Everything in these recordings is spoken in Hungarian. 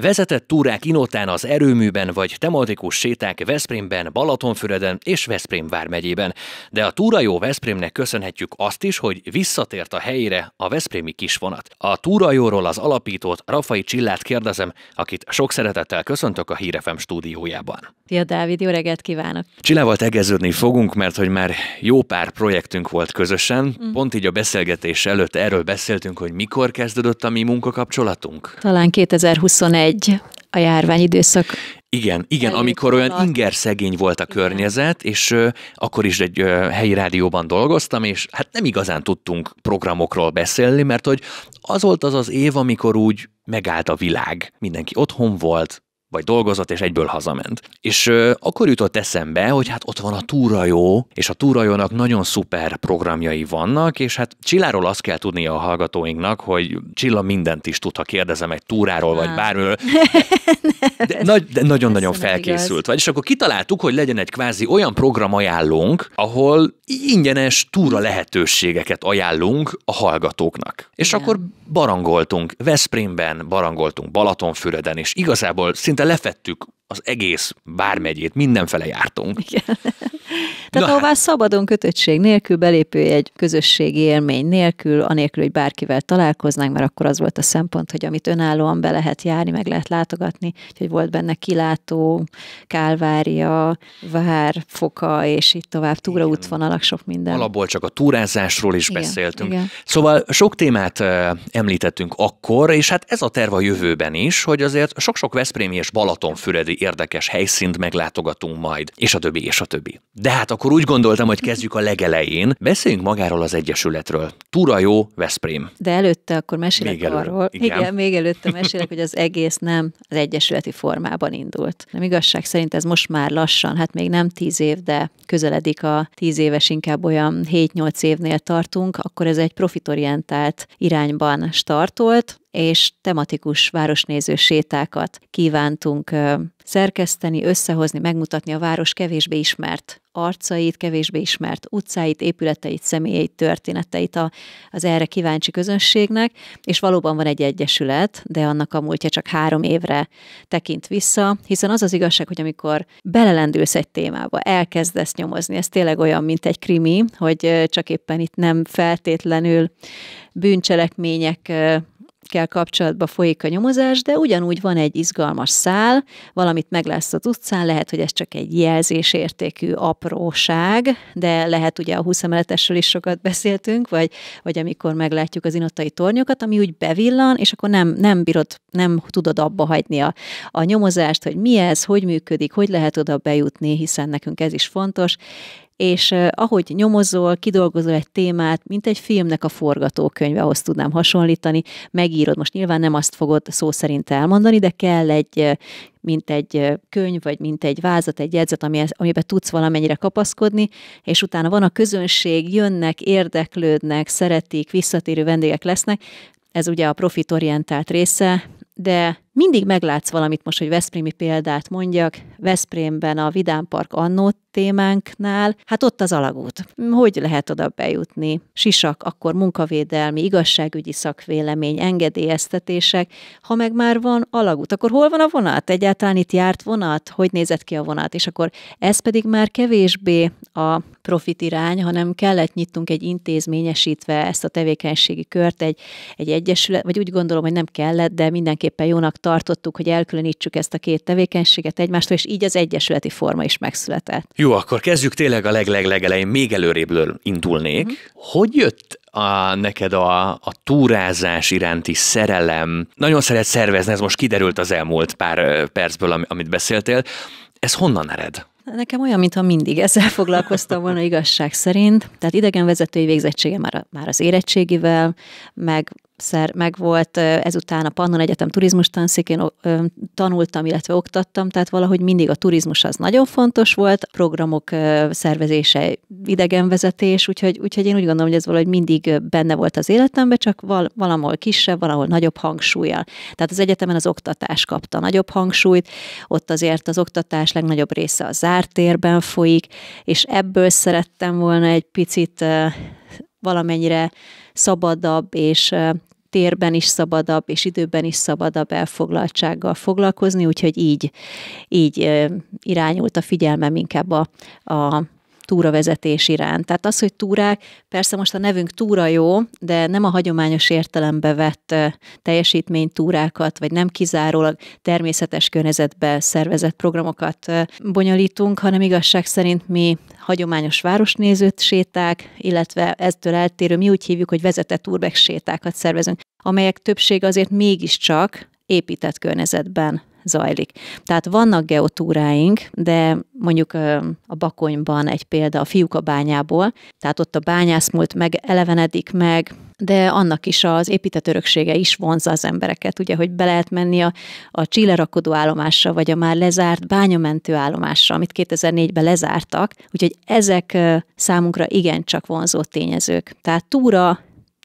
Vezetett túrák Inotán az erőműben vagy tematikus séták Veszprémben, Balatonfüreden és Veszprém vármegyében. De a túra jó Veszprémnek köszönhetjük azt is, hogy visszatért a helyére a Veszprémi kisvonat. A túrajóról az alapítót, Rafai Csillát kérdezem, akit sok szeretettel köszöntök a Hírefem stúdiójában. Szia Dávid, jó reggelt kívánok! Csillával tegeződni fogunk, mert hogy már jó pár projektünk volt közösen. Mm. Pont így a beszélgetés előtt erről beszéltünk, hogy mikor kezdődött a mi munkakapcsolatunk. Talán 2021 a járványidőszak. Igen, igen, amikor olyan szegény volt a igen. környezet, és ö, akkor is egy ö, helyi rádióban dolgoztam, és hát nem igazán tudtunk programokról beszélni, mert hogy az volt az az év, amikor úgy megállt a világ. Mindenki otthon volt, vagy dolgozott, és egyből hazament. És ö, akkor jutott eszembe, hogy hát ott van a túrajó, és a túrajónak nagyon szuper programjai vannak, és hát Csilláról azt kell tudnia a hallgatóinknak, hogy Csilla mindent is tud, ha kérdezem egy túráról, vagy bármiről. De, nagy, de nagyon-nagyon felkészült vagy. És akkor kitaláltuk, hogy legyen egy kvázi olyan programajánlónk, ahol ingyenes túra lehetőségeket ajánlunk a hallgatóknak. És Igen. akkor barangoltunk Veszprémben, barangoltunk Balatonfüreden, és igazából szinte szinte lefettük az egész bármegyét, mindenfele jártunk. Igen. Tehát ahová hát. szabadon kötöttség nélkül, belépő egy közösségi élmény nélkül, anélkül, hogy bárkivel találkoznánk, mert akkor az volt a szempont, hogy amit önállóan be lehet járni, meg lehet látogatni, hogy volt benne kilátó, kálvária, vár, foka, és itt tovább, túraútvonalak, sok minden. Alapból csak a túrázásról is igen, beszéltünk. Igen. Szóval sok témát említettünk akkor, és hát ez a terv a jövőben is, hogy azért sok-sok Veszprémi és Balatonfüredi érdekes helyszínt meglátogatunk majd, és a többi, és a többi. De hát akkor úgy gondoltam, hogy kezdjük a legelején. Beszéljünk magáról az Egyesületről. Túra jó, Veszprém. De előtte akkor mesélek még előre, arról. Igen. igen, még előtte mesélek, hogy az egész nem az Egyesületi formában indult. Nem igazság szerint ez most már lassan, hát még nem tíz év, de közeledik a tíz éves, inkább olyan 7-8 évnél tartunk, akkor ez egy profitorientált irányban startolt, és tematikus városnéző sétákat kívántunk szerkeszteni, összehozni, megmutatni a város kevésbé ismert arcait, kevésbé ismert utcáit, épületeit, személyeit, történeteit a, az erre kíváncsi közönségnek, és valóban van egy egyesület, de annak a múltja csak három évre tekint vissza, hiszen az az igazság, hogy amikor belelendülsz egy témába, elkezdesz nyomozni, ez tényleg olyan, mint egy krimi, hogy csak éppen itt nem feltétlenül bűncselekmények ügyekkel kapcsolatban folyik a nyomozás, de ugyanúgy van egy izgalmas szál, valamit meglátsz az utcán, lehet, hogy ez csak egy jelzésértékű apróság, de lehet ugye a 20 emeletesről is sokat beszéltünk, vagy, vagy amikor meglátjuk az inottai tornyokat, ami úgy bevillan, és akkor nem, nem bírod, nem tudod abba hagyni a, a nyomozást, hogy mi ez, hogy működik, hogy lehet oda bejutni, hiszen nekünk ez is fontos, és ahogy nyomozol, kidolgozol egy témát, mint egy filmnek a forgatókönyve, ahhoz tudnám hasonlítani, megírod. Most nyilván nem azt fogod szó szerint elmondani, de kell egy mint egy könyv, vagy mint egy vázat, egy jegyzet, amiben tudsz valamennyire kapaszkodni, és utána van a közönség, jönnek, érdeklődnek, szeretik, visszatérő vendégek lesznek. Ez ugye a profitorientált része, de mindig meglátsz valamit most, hogy Veszprémi példát mondjak, Veszprémben a Park annó témánknál, hát ott az alagút. Hogy lehet oda bejutni? Sisak, akkor munkavédelmi, igazságügyi szakvélemény, engedélyeztetések. Ha meg már van alagút, akkor hol van a vonat? Egyáltalán itt járt vonat? Hogy nézett ki a vonat? És akkor ez pedig már kevésbé a profit irány, hanem kellett nyitnunk egy intézményesítve ezt a tevékenységi kört, egy, egy egyesület, vagy úgy gondolom, hogy nem kellett, de mindenképpen jónak tartottuk, hogy elkülönítsük ezt a két tevékenységet egymástól, és így az egyesületi forma is megszületett. Jó, akkor kezdjük tényleg a legleglegelején, még előrébbről indulnék. Mm-hmm. Hogy jött a, neked a, a túrázás iránti szerelem? Nagyon szeret szervezni, ez most kiderült az elmúlt pár percből, amit beszéltél. Ez honnan ered? Nekem olyan, mintha mindig ezzel foglalkoztam volna igazság szerint. Tehát idegenvezetői végzettsége már, a, már az érettségivel, meg szer megvolt, ezután a Pannon Egyetem turizmus tanszékén tanultam, illetve oktattam, tehát valahogy mindig a turizmus az nagyon fontos volt, programok szervezése, idegenvezetés, úgyhogy, úgyhogy én úgy gondolom, hogy ez valahogy mindig benne volt az életemben, csak val- valahol kisebb, valahol nagyobb hangsúlyjal. Tehát az egyetemen az oktatás kapta nagyobb hangsúlyt, ott azért az oktatás legnagyobb része a zárt térben folyik, és ebből szerettem volna egy picit valamennyire szabadabb és térben is szabadabb, és időben is szabadabb elfoglaltsággal foglalkozni, úgyhogy így, így irányult a figyelmem inkább a, a túravezetés iránt. Tehát az, hogy túrák, persze most a nevünk túra jó, de nem a hagyományos értelembe vett túrákat, vagy nem kizárólag természetes környezetbe szervezett programokat bonyolítunk, hanem igazság szerint mi hagyományos városnézőt séták, illetve eztől eltérő mi úgy hívjuk, hogy vezetett úrbek sétákat szervezünk amelyek többsége azért mégiscsak épített környezetben zajlik. Tehát vannak geotúráink, de mondjuk a Bakonyban egy példa a fiúk a bányából, tehát ott a bányászmúlt meg elevenedik meg, de annak is az épített öröksége is vonza az embereket, ugye, hogy be lehet menni a, a csillerakodó állomásra, vagy a már lezárt bányamentő állomásra, amit 2004-ben lezártak, úgyhogy ezek számunkra igencsak vonzó tényezők. Tehát túra,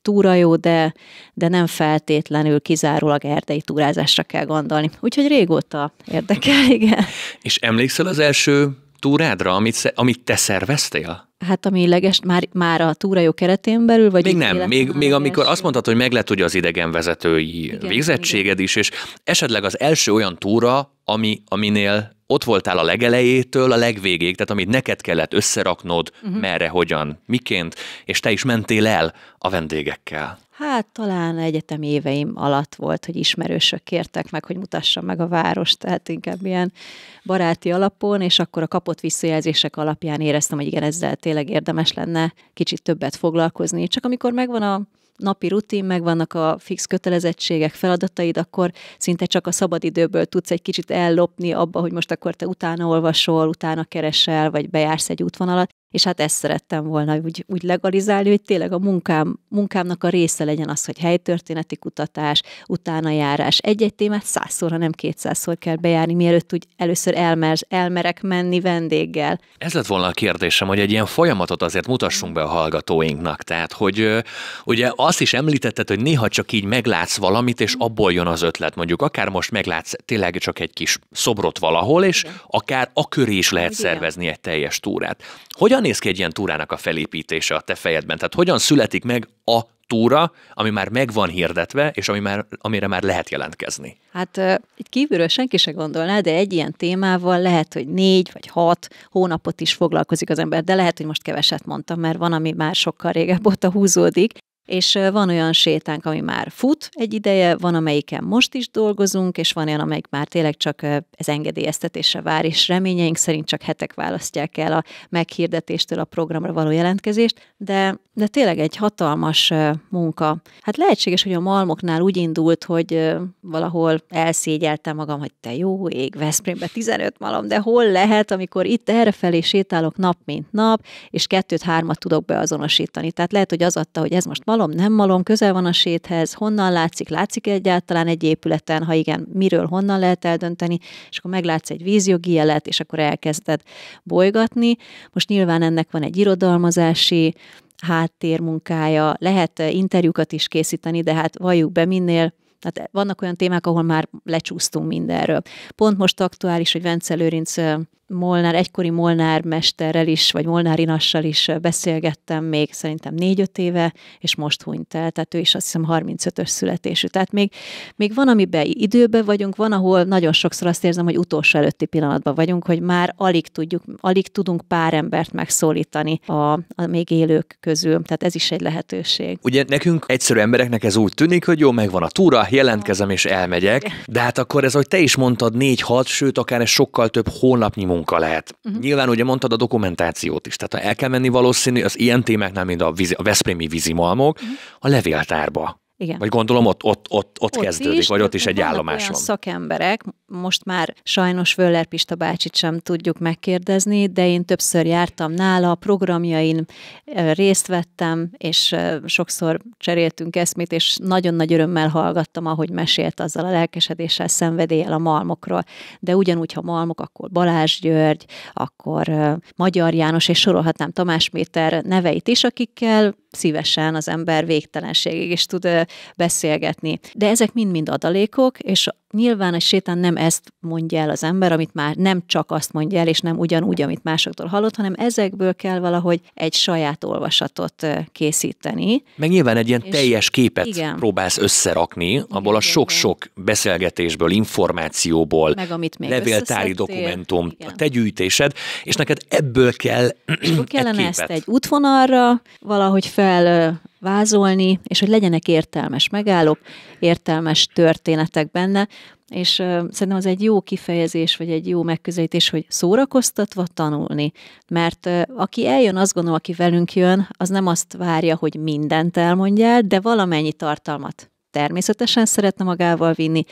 túra jó, de, de nem feltétlenül kizárólag erdei túrázásra kell gondolni. Úgyhogy régóta érdekel, igen. És emlékszel az első túrádra, amit, amit te szerveztél? Hát ami illeges, már, már a túrajó keretén belül, vagy... Még nem, még, még amikor azt mondtad, hogy meg lett ugye az idegenvezetői igen, végzettséged igen. is, és esetleg az első olyan túra, ami, aminél ott voltál a legelejétől a legvégéig, tehát amit neked kellett összeraknod, uh-huh. merre, hogyan, miként, és te is mentél el a vendégekkel. Hát talán egyetem éveim alatt volt, hogy ismerősök kértek meg, hogy mutassam meg a várost, tehát inkább ilyen baráti alapon, és akkor a kapott visszajelzések alapján éreztem, hogy igen, ezzel tényleg érdemes lenne kicsit többet foglalkozni. Csak amikor megvan a napi rutin, vannak a fix kötelezettségek, feladataid, akkor szinte csak a szabadidőből tudsz egy kicsit ellopni abba, hogy most akkor te utána olvasol, utána keresel, vagy bejársz egy útvonalat és hát ezt szerettem volna úgy, úgy legalizálni, hogy tényleg a munkám, munkámnak a része legyen az, hogy helytörténeti kutatás, járás. Egy-egy témát százszorra, nem kétszázszor kell bejárni, mielőtt úgy először elmer, elmerek menni vendéggel. Ez lett volna a kérdésem, hogy egy ilyen folyamatot azért mutassunk be a hallgatóinknak. Tehát, hogy ugye azt is említetted, hogy néha csak így meglátsz valamit, és abból jön az ötlet. Mondjuk akár most meglátsz tényleg csak egy kis szobrot valahol, és akár a köré is lehet szervezni egy teljes túrát. Hogyan néz ki egy ilyen túrának a felépítése a te fejedben? Tehát hogyan születik meg a túra, ami már megvan hirdetve, és ami már, amire már lehet jelentkezni? Hát uh, itt kívülről senki se gondolná, de egy ilyen témával lehet, hogy négy vagy hat hónapot is foglalkozik az ember, de lehet, hogy most keveset mondtam, mert van, ami már sokkal régebb óta húzódik és van olyan sétánk, ami már fut egy ideje, van amelyiken most is dolgozunk, és van olyan, amelyik már tényleg csak ez engedélyeztetése vár, és reményeink szerint csak hetek választják el a meghirdetéstől a programra való jelentkezést, de, de tényleg egy hatalmas munka. Hát lehetséges, hogy a malmoknál úgy indult, hogy valahol elszégyeltem magam, hogy te jó ég, Veszprémbe 15 malom, de hol lehet, amikor itt errefelé sétálok nap, mint nap, és kettőt-hármat tudok beazonosítani. Tehát lehet, hogy az adta, hogy ez most malom, nem malom, közel van a séthez, honnan látszik, látszik egyáltalán egy épületen, ha igen, miről, honnan lehet eldönteni, és akkor meglátsz egy vízjogi jelet, és akkor elkezded bolygatni. Most nyilván ennek van egy irodalmazási háttérmunkája, lehet eh, interjúkat is készíteni, de hát valljuk be minél, tehát vannak olyan témák, ahol már lecsúsztunk mindenről. Pont most aktuális, hogy Vence Lőrinc eh, Molnár, egykori Molnár mesterrel is, vagy Molnár Inassal is beszélgettem még szerintem négy-öt éve, és most hunyt el, tehát ő is azt hiszem 35-ös születésű. Tehát még, még van, amiben időbe vagyunk, van, ahol nagyon sokszor azt érzem, hogy utolsó előtti pillanatban vagyunk, hogy már alig tudjuk, alig tudunk pár embert megszólítani a, a még élők közül. Tehát ez is egy lehetőség. Ugye nekünk egyszerű embereknek ez úgy tűnik, hogy jó, megvan a túra, jelentkezem és elmegyek, de hát akkor ez, hogy te is mondtad, négy-hat, sőt, akár ez sokkal több hónapnyi munka lehet. Uh-huh. Nyilván ugye mondtad a dokumentációt is, tehát el kell menni valószínű az ilyen témáknál, mint a, vízi, a Veszprémi vízimalmok, uh-huh. Mhm. a levéltárba. Igen. Vagy gondolom ott, ott, ott, ott, ott kezdődik, is, vagy ott is egy állomás van. szakemberek, most már sajnos Völler Pista bácsit sem tudjuk megkérdezni, de én többször jártam nála, a programjain részt vettem, és sokszor cseréltünk eszmét, és nagyon nagy örömmel hallgattam, ahogy mesélt azzal a lelkesedéssel, szenvedéllyel a malmokról. De ugyanúgy, ha malmok, akkor Balázs György, akkor Magyar János, és sorolhatnám Tamás Méter neveit is, akikkel szívesen az ember végtelenségig is tud beszélgetni. De ezek mind-mind adalékok, és nyilván egy sétán nem nem ezt mondja el az ember, amit már nem csak azt mondja el, és nem ugyanúgy, amit másoktól hallott, hanem ezekből kell valahogy egy saját olvasatot készíteni. Meg nyilván egy ilyen és teljes képet igen. próbálsz összerakni, abból a sok-sok beszélgetésből, információból, Meg, amit még levéltári dokumentum, igen. a te gyűjtésed, és neked ebből kell egy kellene képet. ezt egy útvonalra valahogy fel vázolni, és hogy legyenek értelmes megállók, értelmes történetek benne és szerintem az egy jó kifejezés, vagy egy jó megközelítés, hogy szórakoztatva tanulni. Mert aki eljön, azt gondolom, aki velünk jön, az nem azt várja, hogy mindent elmondjál, de valamennyi tartalmat természetesen szeretne magával vinni,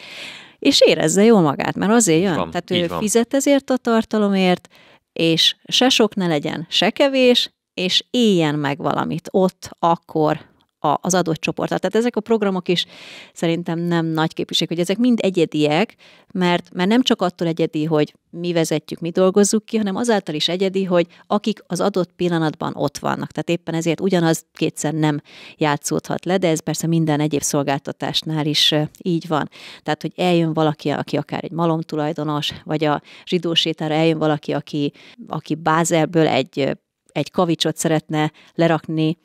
és érezze jól magát, mert azért jön. Van, Tehát ő van. fizet ezért a tartalomért, és se sok ne legyen, se kevés, és éljen meg valamit ott, akkor, a, az adott csoportra. Tehát ezek a programok is szerintem nem nagy képviség, hogy ezek mind egyediek, mert, mert nem csak attól egyedi, hogy mi vezetjük, mi dolgozzuk ki, hanem azáltal is egyedi, hogy akik az adott pillanatban ott vannak. Tehát éppen ezért ugyanaz kétszer nem játszódhat le, de ez persze minden egyéb szolgáltatásnál is így van. Tehát, hogy eljön valaki, aki akár egy malomtulajdonos, vagy a zsidósétára eljön valaki, aki, aki Bázelből egy, egy kavicsot szeretne lerakni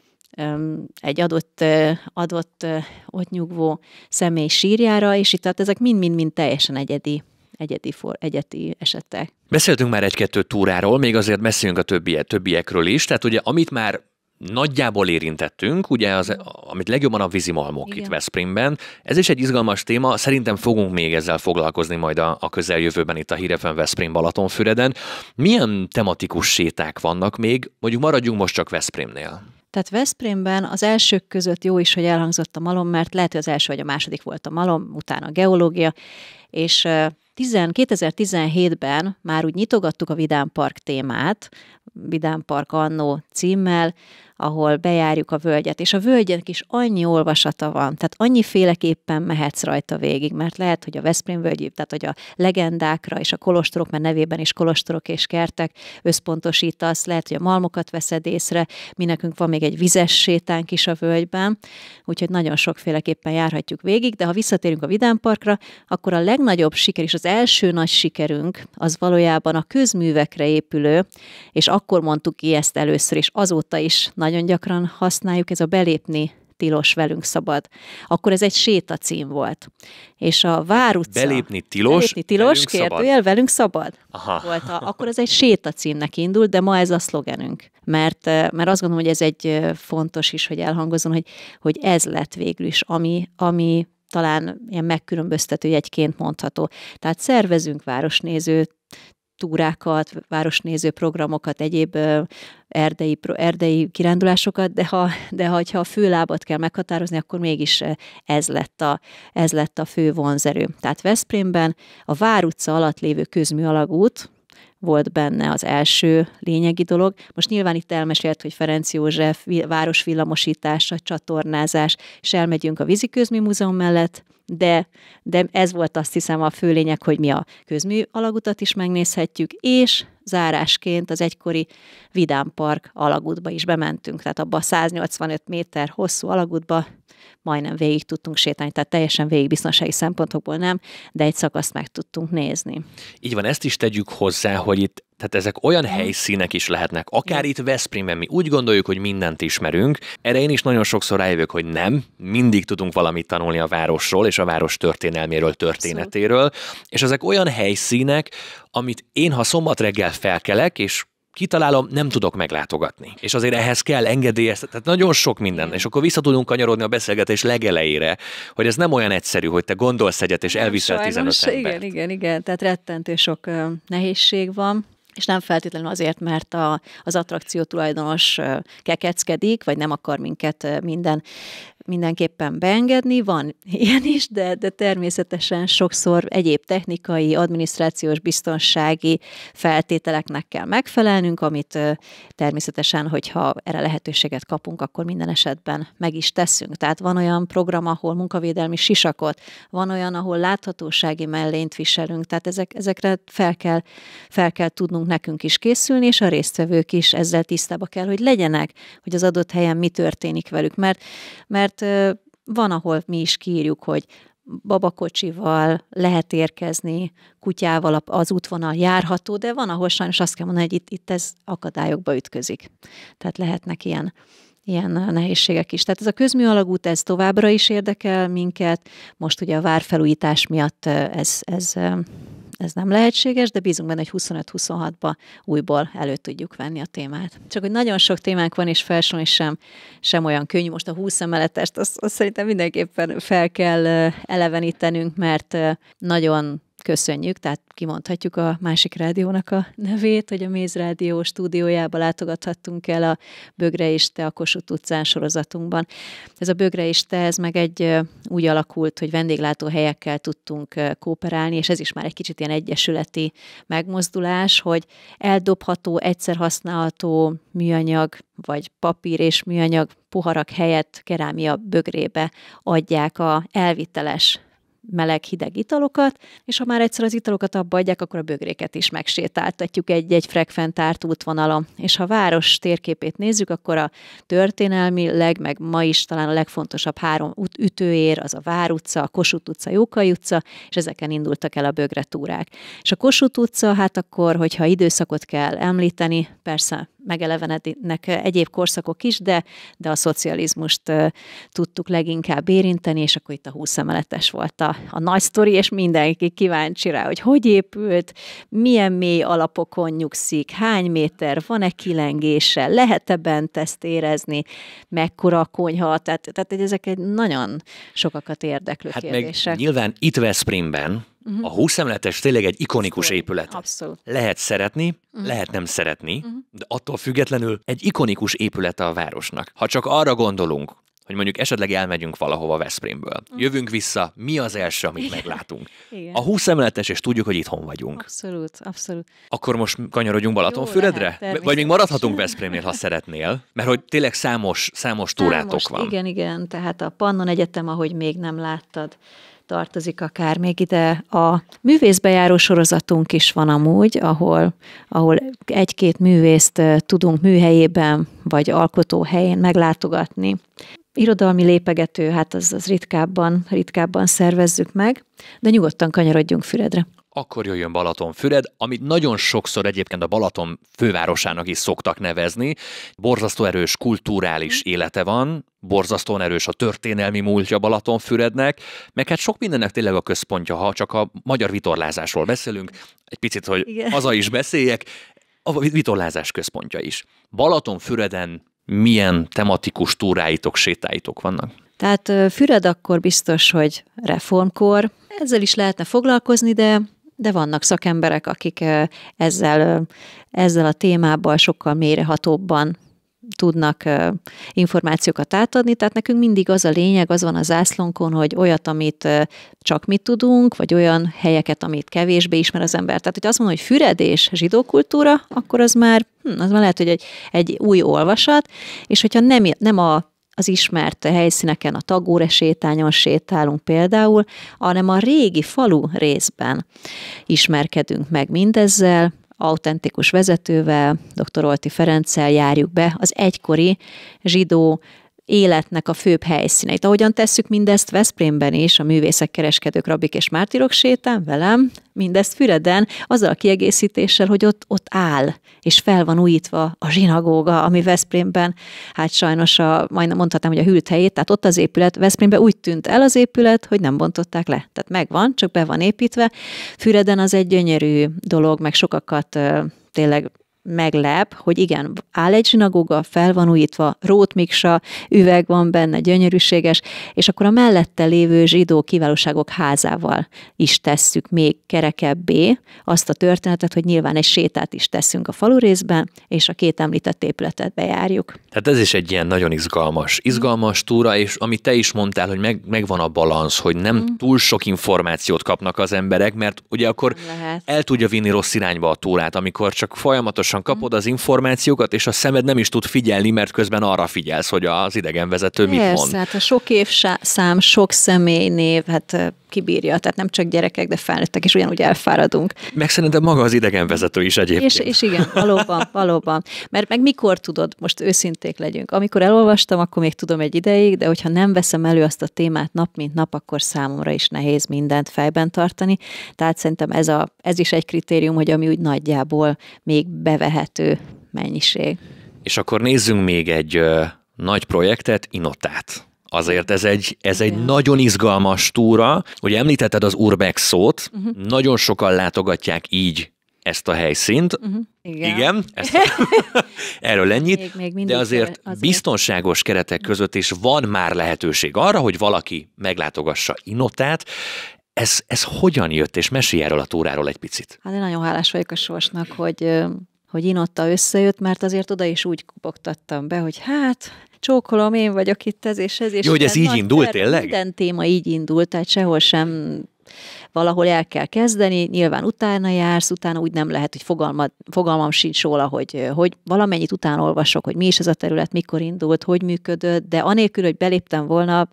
egy adott, adott ott nyugvó személy sírjára, és itt tehát ezek mind-mind-mind teljesen egyedi egyedi, for, egyedi esetek. Beszéltünk már egy-kettő túráról, még azért beszéljünk a többiek, többiekről is. Tehát ugye, amit már nagyjából érintettünk, ugye az, amit legjobban a vízimalmok itt Veszprémben. Ez is egy izgalmas téma, szerintem fogunk még ezzel foglalkozni majd a, a közeljövőben itt a Hírefen Veszprém Balatonfüreden. Milyen tematikus séták vannak még? Mondjuk maradjunk most csak Veszprémnél. Tehát Veszprémben az elsők között jó is, hogy elhangzott a malom, mert lehet, hogy az első vagy a második volt a malom, utána a geológia, és 2017-ben már úgy nyitogattuk a Vidám Park témát, Vidám Park Annó címmel, ahol bejárjuk a völgyet, és a völgyek is annyi olvasata van, tehát annyi féleképpen mehetsz rajta végig, mert lehet, hogy a Veszprém völgy, tehát hogy a legendákra és a kolostorok, mert nevében is kolostorok és kertek összpontosítasz, lehet, hogy a malmokat veszed észre, mi nekünk van még egy vizes sétánk is a völgyben, úgyhogy nagyon sokféleképpen járhatjuk végig, de ha visszatérünk a Vidámparkra, akkor a legnagyobb siker és az első nagy sikerünk az valójában a közművekre épülő, és akkor mondtuk ki ezt először, és azóta is nagy nagyon gyakran használjuk, ez a belépni tilos, velünk szabad. Akkor ez egy sétacím volt. És a Vár utca... Belépni tilos, belépni tilos velünk kérdőjel, szabad. velünk szabad Aha. volt. A, akkor ez egy sétacímnek indult, de ma ez a szlogenünk. Mert, eh, mert azt gondolom, hogy ez egy eh, fontos is, hogy elhangozom, hogy, hogy ez lett végül is, ami, ami talán ilyen megkülönböztető egyként mondható. Tehát szervezünk városnéző túrákat, városnéző programokat, egyéb erdei, erdei kirándulásokat, de ha, de ha ha a főlábat kell meghatározni, akkor mégis ez lett a, ez lett a fő vonzerő. Tehát Veszprémben a Vár utca alatt lévő közműalagút, volt benne az első lényegi dolog. Most nyilván itt elmesélt, hogy Ferenc József városvillamosítása, csatornázás, és elmegyünk a víziközmi múzeum mellett, de, de ez volt azt hiszem a fő lényeg, hogy mi a közmű alagutat is megnézhetjük, és zárásként az egykori Vidám Park alagútba is bementünk, tehát abba a 185 méter hosszú alagútba majdnem végig tudtunk sétálni, tehát teljesen végig biztonsági szempontokból nem, de egy szakaszt meg tudtunk nézni. Így van, ezt is tegyük hozzá, hogy itt tehát ezek olyan helyszínek is lehetnek. Akár itt Veszprémben mi úgy gondoljuk, hogy mindent ismerünk. Erre én is nagyon sokszor rájövök, hogy nem. Mindig tudunk valamit tanulni a városról és a város történelméről, történetéről. Abszolút. És ezek olyan helyszínek, amit én, ha szombat reggel felkelek, és kitalálom, nem tudok meglátogatni. És azért ehhez kell engedélyezni, tehát nagyon sok minden. És akkor vissza tudunk kanyarodni a beszélgetés legelejére, hogy ez nem olyan egyszerű, hogy te gondolsz egyet, és elviszel 15 embert. Igen, igen, igen. Tehát rettentő sok nehézség van és nem feltétlenül azért, mert a, az attrakció tulajdonos kekeckedik, vagy nem akar minket minden mindenképpen beengedni, van ilyen is, de, de természetesen sokszor egyéb technikai, adminisztrációs, biztonsági feltételeknek kell megfelelnünk, amit természetesen, hogyha erre lehetőséget kapunk, akkor minden esetben meg is teszünk. Tehát van olyan program, ahol munkavédelmi sisakot, van olyan, ahol láthatósági mellényt viselünk, tehát ezek, ezekre fel kell, fel kell tudnunk nekünk is készülni, és a résztvevők is ezzel tisztába kell, hogy legyenek, hogy az adott helyen mi történik velük, mert, mert azért hát, van, ahol mi is kírjuk, hogy babakocsival lehet érkezni, kutyával az útvonal járható, de van, ahol sajnos azt kell mondani, hogy itt, itt ez akadályokba ütközik. Tehát lehetnek ilyen ilyen nehézségek is. Tehát ez a közműalagút, ez továbbra is érdekel minket. Most ugye a várfelújítás miatt ez, ez ez nem lehetséges, de bízunk benne, hogy 25-26-ba újból elő tudjuk venni a témát. Csak hogy nagyon sok témánk van, és felsorolni sem, sem olyan könnyű. Most a 20 emeletest, azt, azt szerintem mindenképpen fel kell elevenítenünk, mert nagyon köszönjük, tehát kimondhatjuk a másik rádiónak a nevét, hogy a Méz Rádió stúdiójába látogathattunk el a Bögre és Te a Kossuth utcán sorozatunkban. Ez a Bögre és Te, ez meg egy úgy alakult, hogy vendéglátóhelyekkel tudtunk kooperálni, és ez is már egy kicsit ilyen egyesületi megmozdulás, hogy eldobható, egyszer használható műanyag, vagy papír és műanyag poharak helyett kerámia bögrébe adják a elviteles meleg-hideg italokat, és ha már egyszer az italokat abba adják, akkor a bögréket is megsétáltatjuk egy-egy frekventárt útvonalon. És ha város térképét nézzük, akkor a történelmi leg, meg ma is talán a legfontosabb három út ütőér, az a Vár utca, a Kossuth utca, Jókai utca, és ezeken indultak el a bögre túrák. És a Kossuth utca, hát akkor, hogyha időszakot kell említeni, persze megelevenednek egyéb korszakok is, de, de a szocializmust tudtuk leginkább érinteni, és akkor itt a 20 emeletes volt a a nagy sztori, és mindenki kíváncsi rá, hogy hogy épült, milyen mély alapokon nyugszik, hány méter, van-e kilengése, lehet-e bent ezt érezni, mekkora a konyha, tehát, tehát ezek egy nagyon sokakat érdeklő hát kérdések. Meg nyilván itt Veszprémben, Uh-huh. A húszemletes tényleg egy ikonikus Szépen. épület. Abszolút. Lehet szeretni, uh-huh. lehet nem szeretni, uh-huh. de attól függetlenül egy ikonikus épülete a városnak. Ha csak arra gondolunk, hogy mondjuk esetleg elmegyünk valahova Veszprémből. Mm. Jövünk vissza, mi az első, amit meglátunk? Igen. A 20 emeletes, és tudjuk, hogy itthon vagyunk. Abszolút, abszolút. Akkor most kanyarodjunk Balatonfüredre? Lehet, Vagy még maradhatunk Veszprémnél, ha szeretnél? Mert hogy tényleg számos, számos túrátok van. Igen, igen, tehát a Pannon Egyetem, ahogy még nem láttad, tartozik akár még ide. A művészbejáró sorozatunk is van amúgy, ahol, ahol egy-két művészt tudunk műhelyében vagy alkotó helyén meglátogatni irodalmi lépegető, hát az, az ritkábban, ritkábban szervezzük meg, de nyugodtan kanyarodjunk Füredre. Akkor jöjjön Balatonfüred, amit nagyon sokszor egyébként a Balaton fővárosának is szoktak nevezni. Borzasztó erős kulturális mhm. élete van, borzasztóan erős a történelmi múltja Balatonfürednek, meg hát sok mindennek tényleg a központja, ha csak a magyar vitorlázásról beszélünk, egy picit, hogy Igen. haza is beszéljek, a vitorlázás központja is. Balatonfüreden milyen tematikus túráitok, sétáitok vannak? Tehát Füred akkor biztos, hogy reformkor. Ezzel is lehetne foglalkozni, de de vannak szakemberek, akik ezzel, ezzel a témával sokkal mélyrehatóbban tudnak információkat átadni, tehát nekünk mindig az a lényeg, az van a zászlónkon, hogy olyat, amit csak mi tudunk, vagy olyan helyeket, amit kevésbé ismer az ember. Tehát, hogy azt mondom, hogy füredés zsidó kultúra, akkor az már, hm, az már lehet, hogy egy, egy új olvasat, és hogyha nem, nem a az ismert helyszíneken, a tagóre sétányon sétálunk például, hanem a régi falu részben ismerkedünk meg mindezzel, autentikus vezetővel, dr. Olti Ferenccel járjuk be az egykori zsidó életnek a főbb helyszíneit. Ahogyan tesszük mindezt Veszprémben is, a művészek, kereskedők, rabik és mártirok sétán velem, mindezt Füreden, azzal a kiegészítéssel, hogy ott, ott áll, és fel van újítva a zsinagóga, ami Veszprémben, hát sajnos a, majdnem mondhatnám, hogy a hűlt helyét, tehát ott az épület, Veszprémben úgy tűnt el az épület, hogy nem bontották le. Tehát megvan, csak be van építve. Füreden az egy gyönyörű dolog, meg sokakat tényleg meglep, hogy igen, áll egy zsinagóga, fel van újítva, rótmiksa, üveg van benne, gyönyörűséges, és akkor a mellette lévő zsidó kiválóságok házával is tesszük még kerekebbé azt a történetet, hogy nyilván egy sétát is teszünk a falu részben, és a két említett épületet bejárjuk. Tehát ez is egy ilyen nagyon izgalmas, izgalmas túra, és amit te is mondtál, hogy meg, megvan a balansz, hogy nem mm. túl sok információt kapnak az emberek, mert ugye akkor Lehet. el tudja vinni rossz irányba a túrát, amikor csak folyamatosan folyamatosan kapod az információkat, és a szemed nem is tud figyelni, mert közben arra figyelsz, hogy az idegenvezető mit mond. Persze, hát a sok évszám, sok személynév, hát kibírja, tehát nem csak gyerekek, de felnőttek is ugyanúgy elfáradunk. Meg szerintem maga az idegenvezető is egyébként. És, és igen, valóban, valóban. Mert meg mikor tudod, most őszinték legyünk. Amikor elolvastam, akkor még tudom egy ideig, de hogyha nem veszem elő azt a témát nap mint nap, akkor számomra is nehéz mindent fejben tartani. Tehát szerintem ez, a, ez is egy kritérium, hogy ami úgy nagyjából még bevehető mennyiség. És akkor nézzünk még egy ö, nagy projektet, Inotát azért ez egy, ez egy nagyon izgalmas túra. hogy említetted az Urbex szót, uh-huh. nagyon sokan látogatják így ezt a helyszínt. Uh-huh. Igen. Igen ezt, a... erről ennyit. Még, még de azért, azért biztonságos keretek között is van már lehetőség arra, hogy valaki meglátogassa Inotát. Ez, ez hogyan jött, és mesélj erről a túráról egy picit. Hát én nagyon hálás vagyok a sorsnak, hogy hogy Inotta összejött, mert azért oda is úgy kopogtattam be, hogy hát, csókolom, én vagyok itt ez és ez. És Jó, hogy ez így indult tényleg? Minden téma így indult, tehát sehol sem valahol el kell kezdeni, nyilván utána jársz, utána úgy nem lehet, hogy fogalma, fogalmam sincs róla, hogy, hogy valamennyit utána olvasok, hogy mi is ez a terület, mikor indult, hogy működött, de anélkül, hogy beléptem volna,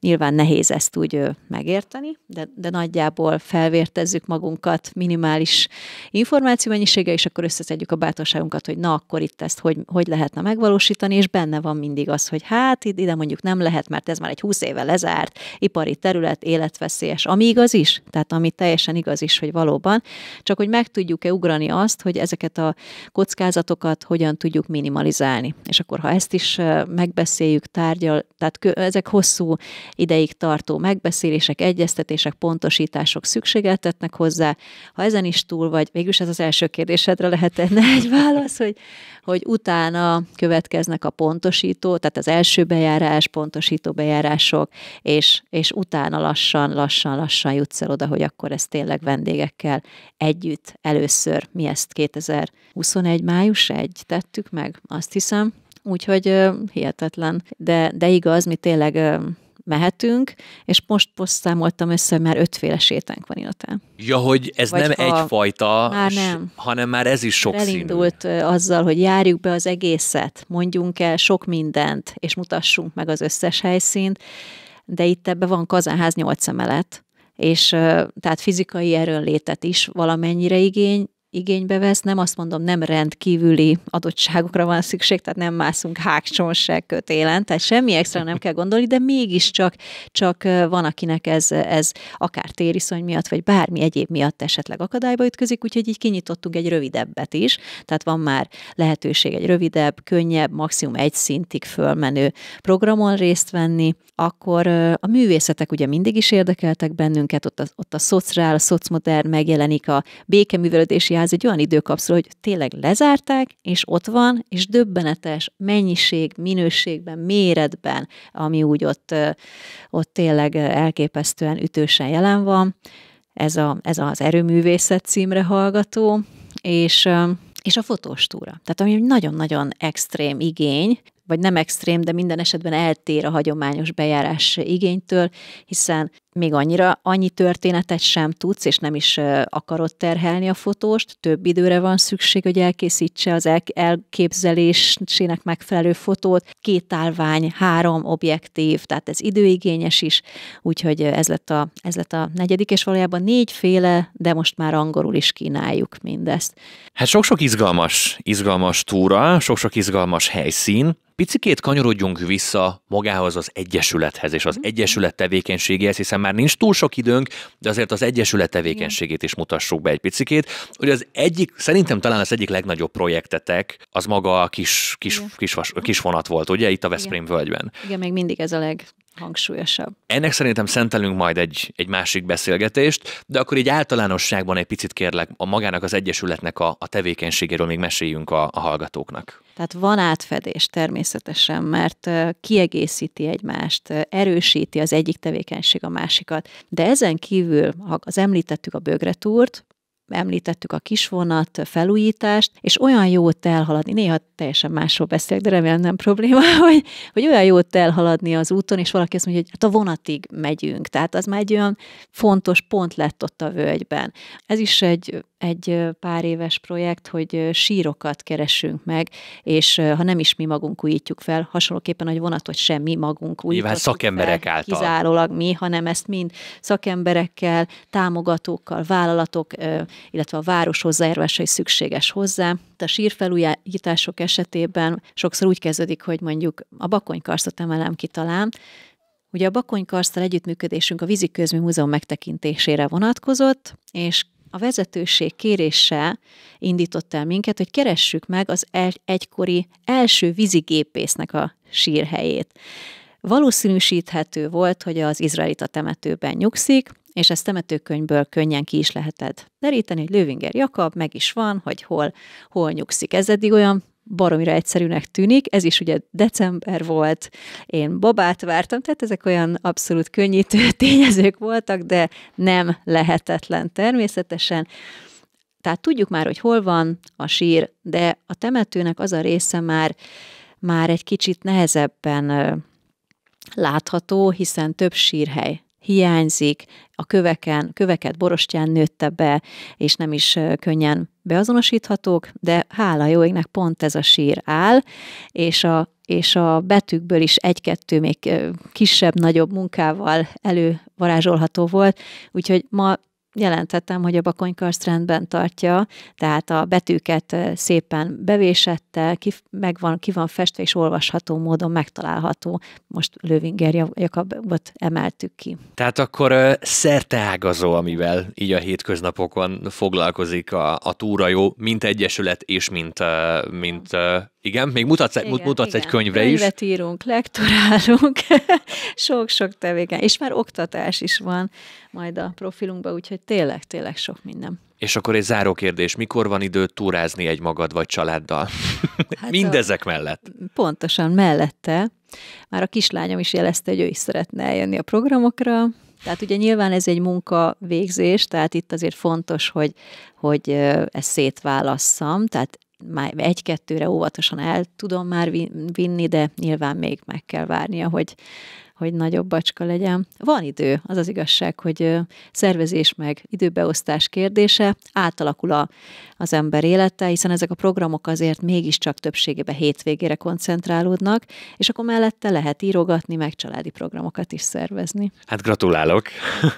Nyilván nehéz ezt úgy megérteni, de, de nagyjából felvértezzük magunkat minimális információ mennyisége, és akkor összeszedjük a bátorságunkat, hogy na, akkor itt ezt hogy, hogy lehetne megvalósítani, és benne van mindig az, hogy hát ide mondjuk nem lehet, mert ez már egy húsz éve lezárt ipari terület, életveszélyes, ami igaz is, tehát ami teljesen igaz is, hogy valóban, csak hogy meg tudjuk-e ugrani azt, hogy ezeket a kockázatokat hogyan tudjuk minimalizálni. És akkor, ha ezt is megbeszéljük, tárgyal, tehát ezek hosszú ideig tartó megbeszélések, egyeztetések, pontosítások szükségeltetnek hozzá. Ha ezen is túl vagy, végülis ez az első kérdésedre lehetne egy válasz, hogy, hogy utána következnek a pontosító, tehát az első bejárás, pontosító bejárások, és, és utána lassan, lassan, lassan jutsz el oda, hogy akkor ez tényleg vendégekkel együtt először, mi ezt 2021 május 1 tettük meg, azt hiszem, úgyhogy hihetetlen, de, de igaz, mi tényleg mehetünk, és most most számoltam össze, hogy már ötféle sétánk van Inatán. Ja, hogy ez Vagy nem ha egyfajta, már nem. hanem már ez is sokszínű. Elindult színű. azzal, hogy járjuk be az egészet, mondjunk el sok mindent, és mutassunk meg az összes helyszínt, de itt ebben van kazánház nyolc emelet, és tehát fizikai erőnlétet is valamennyire igény, igénybe vesz, nem azt mondom, nem rendkívüli adottságokra van szükség, tehát nem mászunk hákcsón se kötélen, tehát semmi extra nem kell gondolni, de mégiscsak csak van, akinek ez, ez akár tériszony miatt, vagy bármi egyéb miatt esetleg akadályba ütközik, úgyhogy így kinyitottunk egy rövidebbet is, tehát van már lehetőség egy rövidebb, könnyebb, maximum egy szintig fölmenő programon részt venni, akkor a művészetek ugye mindig is érdekeltek bennünket, ott a, ott a szociál a szocmodern megjelenik a békeművelődési ez egy olyan időkapszul, hogy tényleg lezárták, és ott van, és döbbenetes mennyiség, minőségben, méretben, ami úgy ott, ott tényleg elképesztően ütősen jelen van. Ez, a, ez az erőművészet címre hallgató, és, és a fotóstúra. Tehát ami nagyon-nagyon extrém igény, vagy nem extrém, de minden esetben eltér a hagyományos bejárás igénytől, hiszen még annyira annyi történetet sem tudsz, és nem is akarod terhelni a fotóst, több időre van szükség, hogy elkészítse az elképzelésének megfelelő fotót, két állvány, három objektív, tehát ez időigényes is, úgyhogy ez lett a, ez lett a negyedik, és valójában négyféle, de most már angolul is kínáljuk mindezt. Hát sok-sok izgalmas, izgalmas túra, sok-sok izgalmas helyszín, Picikét kanyarodjunk vissza magához az Egyesülethez és az mhm. Egyesület tevékenységéhez, hiszen már nincs túl sok időnk, de azért az Egyesület tevékenységét is mutassuk be egy picikét. Hogy az egyik, szerintem talán az egyik legnagyobb projektetek, az maga a kis, kis, kis, kis, kis vonat volt, ugye, itt a Veszprém völgyben. Igen, még mindig ez a leg hangsúlyosabb. Ennek szerintem szentelünk majd egy, egy másik beszélgetést, de akkor így általánosságban egy picit kérlek a magának az Egyesületnek a, a tevékenységéről még meséljünk a, a hallgatóknak. Tehát van átfedés természetesen, mert kiegészíti egymást, erősíti az egyik tevékenység a másikat. De ezen kívül, ha az említettük a bögretúrt, említettük a kisvonat felújítást, és olyan jót elhaladni, néha teljesen másról beszélek, de remélem nem probléma, hogy, hogy olyan jót elhaladni az úton, és valaki azt mondja, hogy hát a vonatig megyünk, tehát az már egy olyan fontos pont lett ott a völgyben. Ez is egy egy pár éves projekt, hogy sírokat keresünk meg, és ha nem is mi magunk újítjuk fel, hasonlóképpen, hogy vonatot sem mi magunk újítjuk Nyilván szakemberek által. Kizárólag mi, hanem ezt mind szakemberekkel, támogatókkal, vállalatok, illetve a város hozzájárulása is szükséges hozzá. A sírfelújítások esetében sokszor úgy kezdődik, hogy mondjuk a bakonykarsztot emelem ki talán, Ugye a Bakonykarsztal együttműködésünk a Közmű Múzeum megtekintésére vonatkozott, és a vezetőség kérése indított el minket, hogy keressük meg az el, egykori első vízigépésznek a sírhelyét. Valószínűsíthető volt, hogy az izraelita temetőben nyugszik, és ezt temetőkönyvből könnyen ki is lehetett deríteni, hogy Lövinger Jakab meg is van, hogy hol, hol nyugszik. Ez eddig olyan baromira egyszerűnek tűnik. Ez is ugye december volt, én babát vártam, tehát ezek olyan abszolút könnyítő tényezők voltak, de nem lehetetlen természetesen. Tehát tudjuk már, hogy hol van a sír, de a temetőnek az a része már, már egy kicsit nehezebben látható, hiszen több sírhely hiányzik, a köveken, köveket borostyán nőtte be, és nem is könnyen beazonosíthatók, de hála jó égnek pont ez a sír áll, és a, és a betűkből is egy-kettő még kisebb-nagyobb munkával elővarázsolható volt, úgyhogy ma jelentettem, hogy a bakonykarszt rendben tartja, tehát a betűket szépen bevésette, ki, megvan, ki van festve és olvasható módon megtalálható. Most Lövinger Jakabot emeltük ki. Tehát akkor szerteágazó, amivel így a hétköznapokon foglalkozik a, a túrajó, mint egyesület és mint, mint igen, még mutatsz, igen, mutatsz igen. egy könyvre is. Könyvet írunk, lektorálunk, sok-sok tevékeny. És már oktatás is van majd a profilunkban, úgyhogy tényleg, tényleg sok minden. És akkor egy záró kérdés, mikor van idő túrázni egy magad vagy családdal? Hát Mindezek a, mellett. Pontosan mellette. Már a kislányom is jelezte, hogy ő is szeretne eljönni a programokra. Tehát ugye nyilván ez egy munka végzés, tehát itt azért fontos, hogy, hogy ezt szétválasszam, tehát már egy-kettőre óvatosan el tudom már vinni, de nyilván még meg kell várnia, hogy, hogy nagyobb bacska legyen. Van idő, az az igazság, hogy szervezés meg időbeosztás kérdése, átalakul a, az ember élete, hiszen ezek a programok azért mégiscsak többségében hétvégére koncentrálódnak, és akkor mellette lehet írogatni, meg családi programokat is szervezni. Hát gratulálok!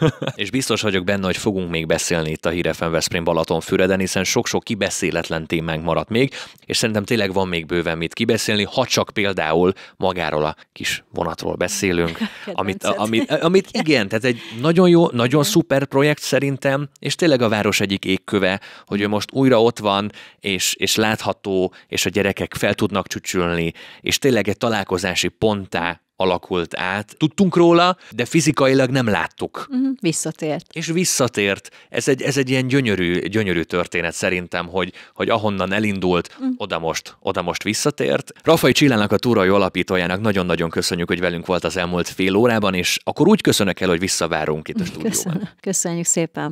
és biztos vagyok benne, hogy fogunk még beszélni itt a Hírefem Veszprém Balatonfüreden, hiszen sok-sok kibeszéletlen témánk maradt még, és szerintem tényleg van még bőven mit kibeszélni, ha csak például magáról a kis vonatról beszélünk, nekünk. Amit, amit, amit igen, tehát egy nagyon jó, nagyon szuper projekt szerintem, és tényleg a város egyik égköve, hogy ő most újra ott van, és, és látható, és a gyerekek fel tudnak csücsülni, és tényleg egy találkozási ponttá alakult át. Tudtunk róla, de fizikailag nem láttuk. Uh-huh. Visszatért. És visszatért. Ez egy, ez egy ilyen gyönyörű, gyönyörű történet szerintem, hogy, hogy ahonnan elindult, uh-huh. oda most, oda most visszatért. Rafai Csillának, a túrai alapítójának nagyon-nagyon köszönjük, hogy velünk volt az elmúlt fél órában, és akkor úgy köszönök el, hogy visszavárunk itt a stúdióban. Köszönjük szépen.